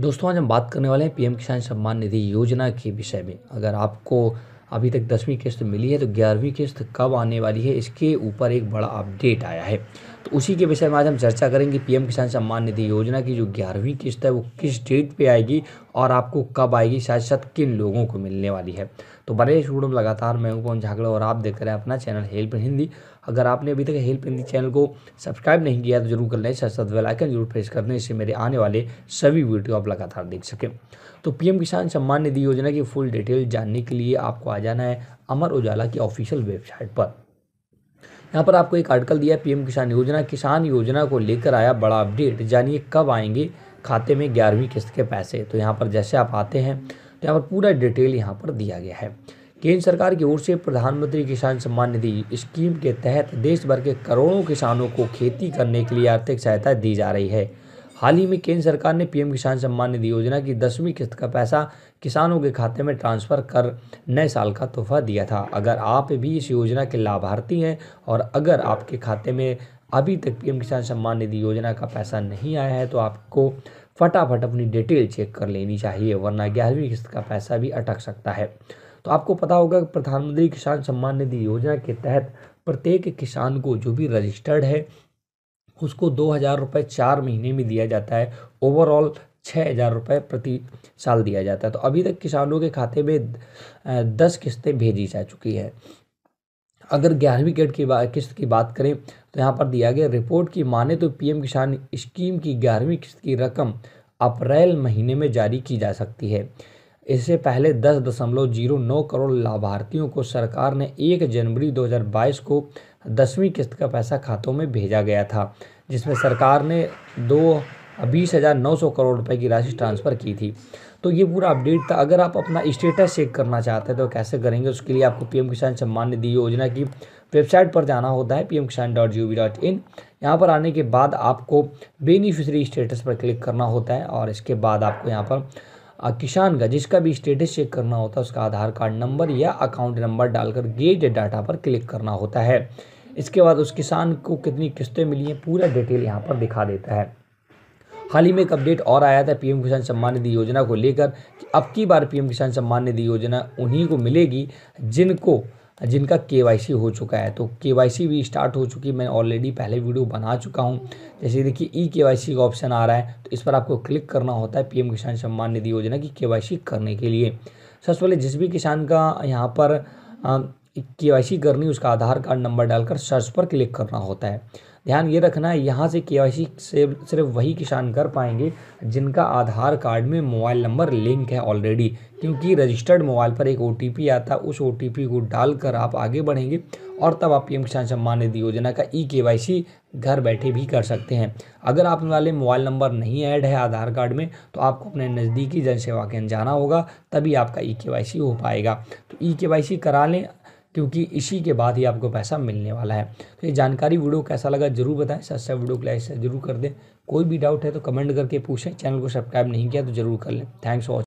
दोस्तों आज हम बात करने वाले हैं पीएम किसान सम्मान निधि योजना के विषय में अगर आपको अभी तक दसवीं किस्त मिली है तो ग्यारहवीं किस्त कब आने वाली है इसके ऊपर एक बड़ा अपडेट आया है तो उसी के विषय में आज हम चर्चा करेंगे पीएम किसान सम्मान निधि योजना की जो ग्यारहवीं किस्त है वो किस डेट पे आएगी और आपको कब आएगी साथ साथ किन लोगों को मिलने वाली है तो बने में लगातार मैं हूं पवन और आप देख रहे हैं अपना चैनल हेल्प हिंदी अगर आपने अभी तक हेल्प हिंदी चैनल को सब्सक्राइब नहीं किया तो जरूर कर लें साथ साथ वेलाइकन जरूर प्रेस कर दें इससे मेरे आने वाले सभी वीडियो आप लगातार देख सकें तो पीएम किसान सम्मान निधि योजना की फुल डिटेल जानने के लिए आपको आ जाना है अमर उजाला की ऑफिशियल वेबसाइट पर यहाँ पर आपको एक आर्टिकल दिया पीएम किसान योजना किसान योजना को लेकर आया बड़ा अपडेट जानिए कब आएंगे खाते में ग्यारहवीं किस्त के पैसे तो यहाँ पर जैसे आप आते हैं तो यहाँ पर पूरा डिटेल यहाँ पर दिया गया है केंद्र सरकार की ओर से प्रधानमंत्री किसान सम्मान निधि स्कीम के तहत देश भर के करोड़ों किसानों को खेती करने के लिए आर्थिक सहायता दी जा रही है हाल ही में केंद्र सरकार ने पीएम किसान सम्मान निधि योजना की दसवीं किस्त का पैसा किसानों के खाते में ट्रांसफ़र कर नए साल का तोहफा दिया था अगर आप भी इस योजना के लाभार्थी हैं और अगर आपके खाते में अभी तक पीएम किसान सम्मान निधि योजना का पैसा नहीं आया है तो आपको फटाफट अपनी डिटेल चेक कर लेनी चाहिए वरना ग्यारहवीं किस्त का पैसा भी अटक सकता है तो आपको पता होगा प्रधानमंत्री किसान सम्मान निधि योजना के तहत प्रत्येक किसान को जो भी रजिस्टर्ड है उसको दो हज़ार रुपये चार महीने में दिया जाता है ओवरऑल छः हज़ार रुपये प्रति साल दिया जाता है तो अभी तक किसानों के खाते में दस किस्तें भेजी जा चुकी है अगर ग्यारहवीं गेट की किस्त की बात करें तो यहाँ पर दिया गया रिपोर्ट की माने तो पीएम किसान स्कीम की ग्यारहवीं किस्त की रकम अप्रैल महीने में जारी की जा सकती है इससे पहले दस दशमलव जीरो नौ करोड़ लाभार्थियों को सरकार ने एक जनवरी 2022 को दसवीं किस्त का पैसा खातों में भेजा गया था जिसमें सरकार ने दो बीस हज़ार नौ सौ करोड़ रुपए की राशि ट्रांसफ़र की थी तो ये पूरा अपडेट था अगर आप अपना स्टेटस चेक करना चाहते हैं तो कैसे करेंगे उसके लिए आपको पीएम किसान सम्मान निधि योजना की वेबसाइट पर जाना होता है P M Kisan dot G O V dot in यहाँ पर आने के बाद आपको बेनिफिशरी स्टेटस पर क्लिक करना होता है और इसके बाद आपको यहाँ पर किसान का जिसका भी स्टेटस चेक करना होता है उसका आधार कार्ड नंबर या अकाउंट नंबर डालकर गेट डाटा पर क्लिक करना होता है इसके बाद उस किसान को कितनी किस्तें मिली हैं पूरा डिटेल यहाँ पर दिखा देता है हाल ही में एक अपडेट और आया था पीएम किसान सम्मान निधि योजना को लेकर कि अब की बार पीएम किसान सम्मान निधि योजना उन्हीं को मिलेगी जिनको जिनका के हो चुका है तो के भी स्टार्ट हो चुकी है मैं ऑलरेडी पहले वीडियो बना चुका हूँ जैसे देखिए ई के का ऑप्शन आ रहा है तो इस पर आपको क्लिक करना होता है पीएम किसान सम्मान निधि योजना की के करने के लिए सबसे पहले जिस भी किसान का यहाँ पर के करनी उसका आधार कार्ड नंबर डालकर सर्च पर क्लिक करना होता है ध्यान ये रखना है यहाँ से के से सिर्फ वही किसान कर पाएंगे जिनका आधार कार्ड में मोबाइल नंबर लिंक है ऑलरेडी क्योंकि रजिस्टर्ड मोबाइल पर एक ओ आता है उस ओ को डालकर आप आगे बढ़ेंगे और तब आप पीएम किसान सम्मान निधि योजना का ई के घर बैठे भी कर सकते हैं अगर आप वाले मोबाइल नंबर नहीं ऐड है आधार कार्ड में तो आपको अपने नज़दीकी जनसेवा केंद्र जाना होगा तभी आपका ई के हो पाएगा तो ई के करा लें क्योंकि इसी के बाद ही आपको पैसा मिलने वाला है तो ये जानकारी वीडियो कैसा लगा जरूर बताएं सस्ता वीडियो को लाइक जरूर कर दें कोई भी डाउट है तो कमेंट करके पूछें चैनल को सब्सक्राइब नहीं किया तो जरूर कर लें थैंक्स फॉर